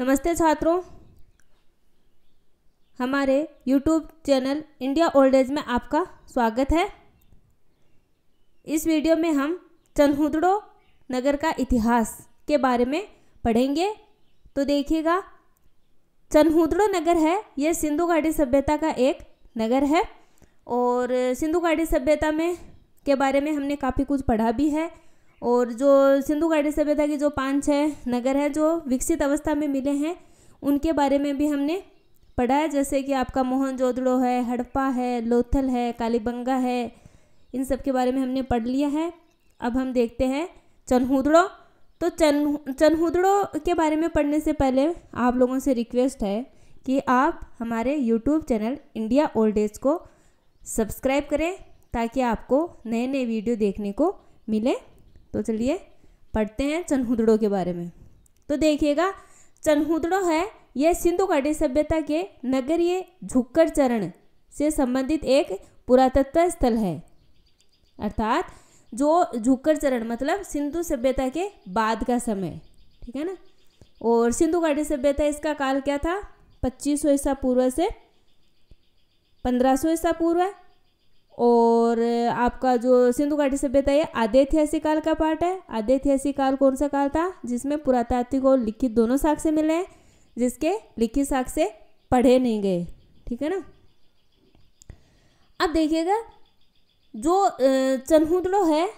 नमस्ते छात्रों हमारे YouTube channel India old age में आपका स्वागत है इस वीडियो में हम चन्हुदड़ो नगर का इतिहास के बारे में पढ़ेंगे तो देखिएगा चन्हुदड़ो नगर है यह सिंधु घाटी सभ्यता का एक नगर है और सिंधु घाटी सभ्यता में के बारे में हमने काफ़ी कुछ पढ़ा भी है और जो सिंधु घाटी सभ्यता के जो पाँच छः नगर हैं जो विकसित अवस्था में मिले हैं उनके बारे में भी हमने पढ़ा है जैसे कि आपका मोहनजोदड़ो है हड़प्पा है लोथल है कालीबंगा है इन सब के बारे में हमने पढ़ लिया है अब हम देखते हैं चनहुदड़ो तो चन चनहुदड़ो के बारे में पढ़ने से पहले आप लोगों से रिक्वेस्ट है कि आप हमारे YouTube channel India old age को सब्सक्राइब करें ताकि आपको नए नए वीडियो देखने को मिले तो चलिए पढ़ते हैं चन्हुदड़ों के बारे में तो देखिएगा चन्हुदड़ो है यह सिंधु घाटी सभ्यता के नगरीय झुक्कर चरण से संबंधित एक पुरातत्व स्थल है अर्थात जो झुक्कर चरण मतलब सिंधु सभ्यता के बाद का समय ठीक है ना और सिंधु घाटी सभ्यता इसका काल क्या था पच्चीस सौ ईसा पूर्व से पंद्रह सौ ईसा पूर्व और आपका जो सिंधु घाटी सभ्यता है ऐतिहासिक काल का पार्ट है ऐतिहासिक काल कौन सा काल था जिसमें पुरातात्विक और लिखित दोनों साक्ष्य मिले हैं जिसके लिखित साक्ष्य पढ़े नहीं गए ठीक है ना अब देखिएगा जो चन्हुदड़ो है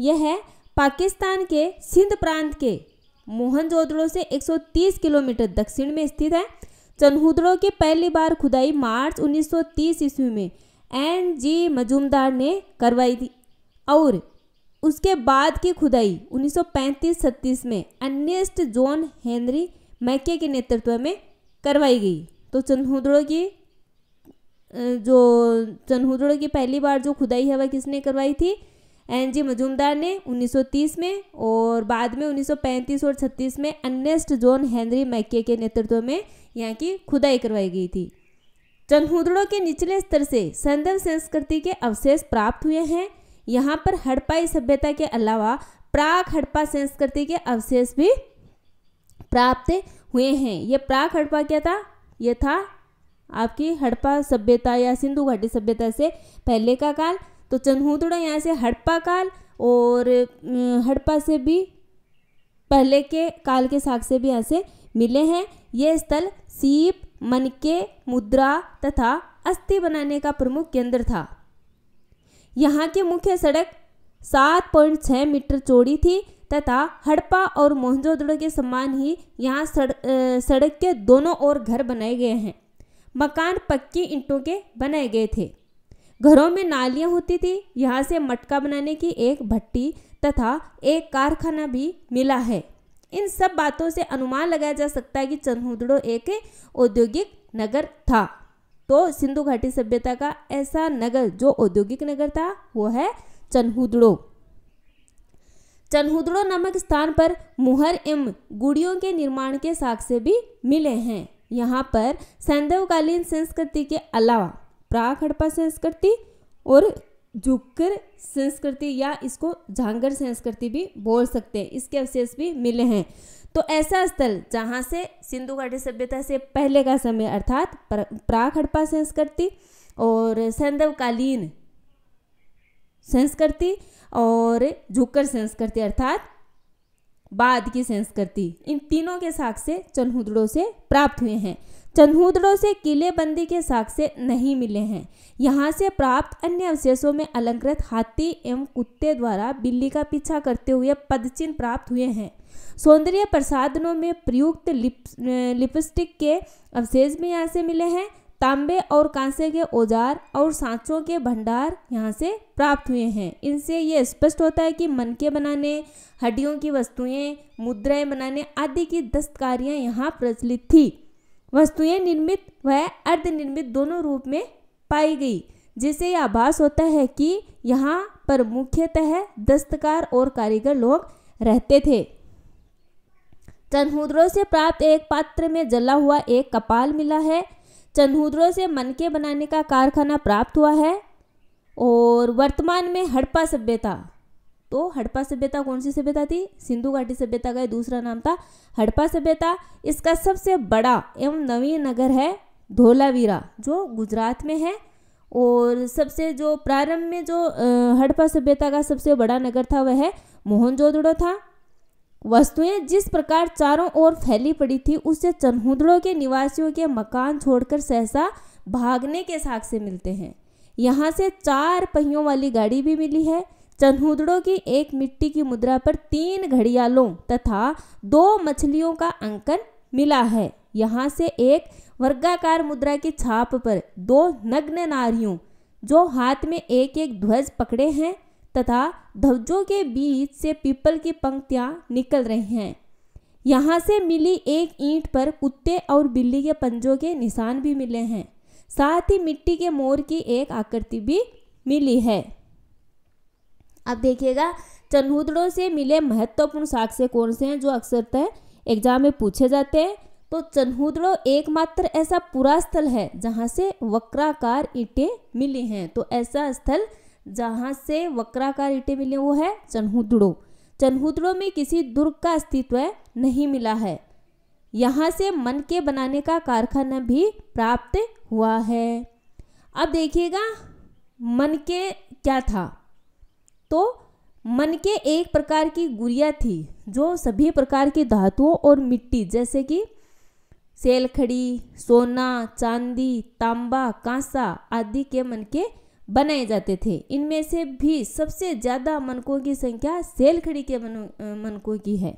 यह है पाकिस्तान के सिंध प्रांत के मोहनजोदड़ो से 130 किलोमीटर दक्षिण में स्थित है चन्हुदड़ो की पहली बार खुदाई मार्च 1930 ईस्वी में एन जी मजूमदार ने करवाई थी और उसके बाद की खुदाई 1935-36 में अन्यस्ट जॉन हेनरी मैके के नेतृत्व में करवाई गई तो चन्हुद्रो की जो चन्हुद्रो की पहली बार जो खुदाई है वह किसने करवाई थी एन जी मजूमदार ने 1930 में और बाद में 1935 और 36 में अन्यस्ट जॉन हेनरी मैके के नेतृत्व में यहाँ की खुदाई करवाई गई थी चन्हुदड़ों के निचले स्तर से संदर्भ संस्कृति के अवशेष प्राप्त हुए हैं यहाँ पर हड़पाई सभ्यता के अलावा प्राक हड़पा संस्कृति के अवशेष भी प्राप्त हुए हैं यह प्राक हड़पा क्या था यह था आपकी हड़पा सभ्यता या सिंधु घाटी सभ्यता से पहले का काल तो चन्हुदड़ा यहाँ से हड़प्पा काल और हड़प्पा से भी पहले के काल के साक्ष्य भी यहाँ से मिले हैं ये स्थल सीप मन के मुद्रा तथा अस्थि बनाने का प्रमुख केंद्र था यहाँ की मुख्य सड़क 7.6 मीटर चौड़ी थी तथा हड़प्पा और मोहनजोदड़ो के समान ही यहाँ सड़, सड़क के दोनों ओर घर बनाए गए हैं मकान पक्की ईंटों के बनाए गए थे घरों में नालियाँ होती थी यहाँ से मटका बनाने की एक भट्टी तथा एक कारखाना भी मिला है इन सब बातों से अनुमान लगाया जा सकता है कि चन्हुदड़ो एक औद्योगिक नगर था तो सिंधु घाटी सभ्यता का ऐसा नगर जो औद्योगिक नगर था वो है चन्हुदड़ो चन्हुदड़ो नामक स्थान पर मुहर एवं गुड़ियों के निर्माण के साक्ष्य भी मिले हैं यहाँ पर सैंधवकालीन संस्कृति के अलावा प्राक हड़पा संस्कृति और झुककर संस्कृति या इसको झांगर संस्कृति भी बोल सकते हैं इसके अवशेष भी मिले हैं तो ऐसा स्थल जहाँ से सिंधु घाटी सभ्यता से पहले का समय अर्थात प्राक हड़प्पा संस्कृति और संदवकालीन संस्कृति और झुककर संस्कृति अर्थात बाद की संस्कृति इन तीनों के साक्ष्य चलहुदड़ों से प्राप्त हुए हैं चन्हूदड़ों से किलेबंदी के साक्ष्य नहीं मिले हैं यहाँ से प्राप्त अन्य अवशेषों में अलंकृत हाथी एवं कुत्ते द्वारा बिल्ली का पीछा करते हुए पदचिन्ह प्राप्त हुए हैं सौंदर्य प्रसादनों में प्रयुक्त लिप लिपस्टिक के अवशेष भी यहाँ से मिले हैं तांबे और कांसे के औजार और सांचों के भंडार यहाँ से प्राप्त हुए हैं इनसे ये स्पष्ट होता है कि मन के बनाने हड्डियों की वस्तुएं मुद्राएं बनाने आदि की दस्तकारियाँ यहाँ प्रचलित थी वस्तुएं निर्मित व अर्ध निर्मित दोनों रूप में पाई गई जिससे यह आभास होता है कि यहाँ पर मुख्यतः दस्तकार और कारीगर लोग रहते थे चन्हुद्रों से प्राप्त एक पात्र में जला हुआ एक कपाल मिला है चन्हुद्रों से मनके बनाने का कारखाना प्राप्त हुआ है और वर्तमान में हड़प्पा सभ्यता तो हड़प्पा सभ्यता कौन सी सभ्यता थी सिंधु घाटी सभ्यता का दूसरा नाम था हड़प्पा सभ्यता इसका सबसे बड़ा एवं नवीन नगर है धोलावीरा जो गुजरात में है और सबसे जो प्रारंभ में जो हड़प्पा सभ्यता का सबसे बड़ा नगर था वह मोहनजोदड़ो था वस्तुएं जिस प्रकार चारों ओर फैली पड़ी थी उससे चन्हुदड़ो के निवासियों के मकान छोड़कर सहसा भागने के साक्ष्य मिलते हैं यहाँ से चार पहियों वाली गाड़ी भी मिली है चन्हुदड़ों की एक मिट्टी की मुद्रा पर तीन घड़ियालों तथा दो मछलियों का अंकन मिला है यहाँ से एक वर्गाकार मुद्रा की छाप पर दो नग्न नारियों जो हाथ में एक एक ध्वज पकड़े हैं तथा ध्वजों के बीच से पीपल की पंक्तियाँ निकल रही हैं यहाँ से मिली एक ईंट पर कुत्ते और बिल्ली के पंजों के निशान भी मिले हैं साथ ही मिट्टी के मोर की एक आकृति भी मिली है अब देखिएगा चन्हूदड़ों से मिले महत्वपूर्ण साक्ष्य कौन से हैं जो अक्सरतः एग्जाम में पूछे जाते हैं तो चन्हूदड़ो एकमात्र ऐसा पूरा स्थल है जहाँ से वक्राकार ईटें मिली हैं तो ऐसा स्थल जहाँ से वक्राकार ईटें मिली वो है चन्हूदड़ो चन्हूदड़ो में किसी दुर्ग का अस्तित्व नहीं मिला है यहाँ से मन के बनाने का कारखाना भी प्राप्त हुआ है अब देखिएगा मन के क्या था तो मन के एक प्रकार की गुड़िया थी जो सभी प्रकार की धातुओं और मिट्टी जैसे कि सेलखड़ी सोना चांदी तांबा कांसा आदि के मन के बनाए जाते थे इनमें से भी सबसे ज़्यादा मनकों की संख्या सेलखड़ी के मन, मनकों की है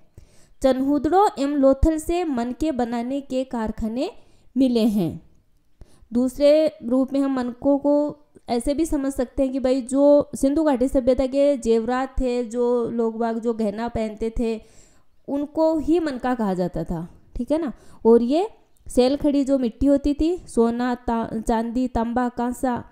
चनहुदड़ों एवं लोथल से मनके बनाने के कारखाने मिले हैं दूसरे रूप में हम मनकों को ऐसे भी समझ सकते हैं कि भाई जो सिंधु घाटी सभ्यता के जेवरात थे जो लोग बाग जो गहना पहनते थे उनको ही मनका कहा जाता था ठीक है ना और ये सेल खड़ी जो मिट्टी होती थी सोना ता, चांदी तांबा कांसा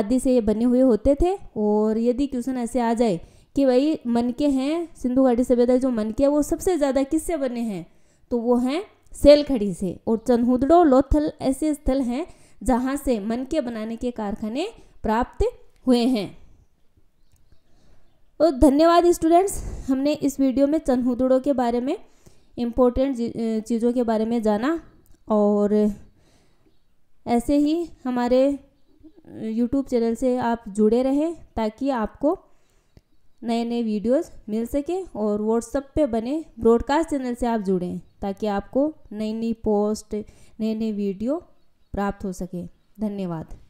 आदि से ये बने हुए होते थे और यदि क्वेश्चन ऐसे आ जाए कि भाई मन के हैं सिंधु घाटी सभ्यता जो मन के वो सबसे ज़्यादा किससे बने हैं तो वो हैं सेल खड़ी से और चन्हुदड़ो लोथल ऐसे स्थल हैं जहाँ से मन के बनाने के कारखाने प्राप्त हुए हैं और तो धन्यवाद स्टूडेंट्स हमने इस वीडियो में चन्हुदड़ों के बारे में इम्पोर्टेंट चीज़ों के बारे में जाना और ऐसे ही हमारे यूट्यूब चैनल से आप जुड़े रहें ताकि आपको नए नए वीडियोस मिल सके और WhatsApp पे बने ब्रॉडकास्ट चैनल से आप जुड़ें ताकि आपको नई नई पोस्ट नए नए वीडियो प्राप्त हो सके धन्यवाद